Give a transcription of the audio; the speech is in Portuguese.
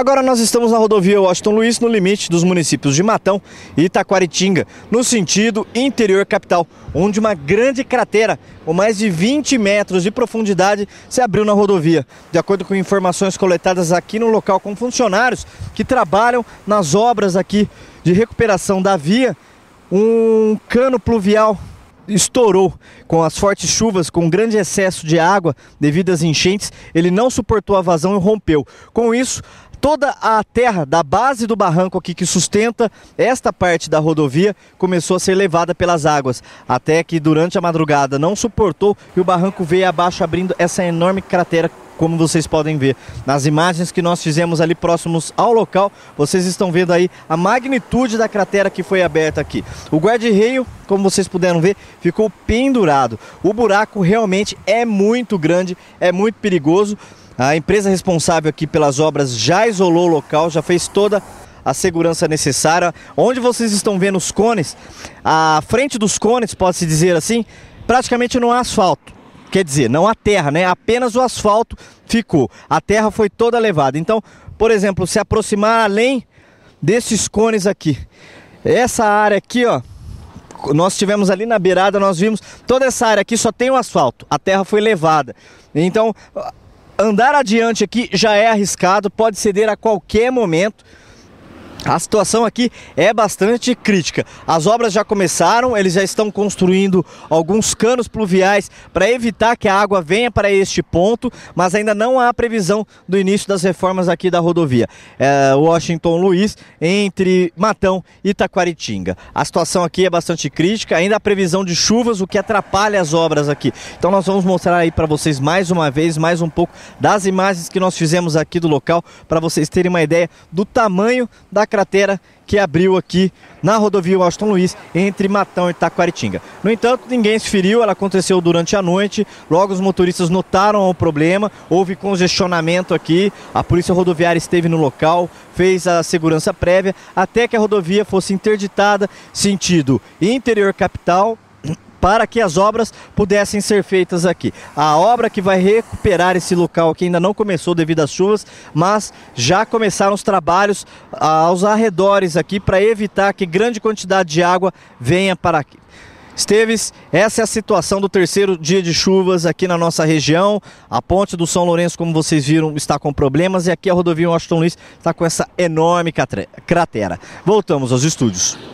Agora nós estamos na rodovia Washington Luiz, no limite dos municípios de Matão e Itaquaritinga, no sentido interior capital, onde uma grande cratera com mais de 20 metros de profundidade se abriu na rodovia. De acordo com informações coletadas aqui no local com funcionários que trabalham nas obras aqui de recuperação da via, um cano pluvial estourou com as fortes chuvas, com um grande excesso de água devido às enchentes. Ele não suportou a vazão e rompeu. Com isso, toda a terra da base do barranco aqui que sustenta esta parte da rodovia começou a ser levada pelas águas, até que durante a madrugada não suportou e o barranco veio abaixo abrindo essa enorme cratera como vocês podem ver nas imagens que nós fizemos ali próximos ao local, vocês estão vendo aí a magnitude da cratera que foi aberta aqui. O guarda-reio, como vocês puderam ver, ficou pendurado. O buraco realmente é muito grande, é muito perigoso. A empresa responsável aqui pelas obras já isolou o local, já fez toda a segurança necessária. Onde vocês estão vendo os cones, a frente dos cones, pode-se dizer assim, praticamente não há asfalto. Quer dizer, não a terra, né? Apenas o asfalto ficou. A terra foi toda levada. Então, por exemplo, se aproximar além desses cones aqui. Essa área aqui, ó, nós tivemos ali na beirada, nós vimos toda essa área aqui só tem o asfalto, a terra foi levada. Então, andar adiante aqui já é arriscado, pode ceder a qualquer momento. A situação aqui é bastante crítica. As obras já começaram, eles já estão construindo alguns canos pluviais para evitar que a água venha para este ponto, mas ainda não há previsão do início das reformas aqui da rodovia. É Washington Luiz, entre Matão e Taquaritinga. A situação aqui é bastante crítica, ainda há previsão de chuvas, o que atrapalha as obras aqui. Então nós vamos mostrar aí para vocês mais uma vez, mais um pouco das imagens que nós fizemos aqui do local, para vocês terem uma ideia do tamanho da cratera que abriu aqui na rodovia Washington Luiz, entre Matão e Itaquaritinga. No entanto, ninguém se feriu, ela aconteceu durante a noite, logo os motoristas notaram o problema, houve congestionamento aqui, a polícia rodoviária esteve no local, fez a segurança prévia, até que a rodovia fosse interditada, sentido interior capital, para que as obras pudessem ser feitas aqui. A obra que vai recuperar esse local aqui ainda não começou devido às chuvas, mas já começaram os trabalhos ah, aos arredores aqui para evitar que grande quantidade de água venha para aqui. Esteves, essa é a situação do terceiro dia de chuvas aqui na nossa região. A ponte do São Lourenço, como vocês viram, está com problemas e aqui a rodovia Washington Luiz está com essa enorme cratera. Voltamos aos estúdios.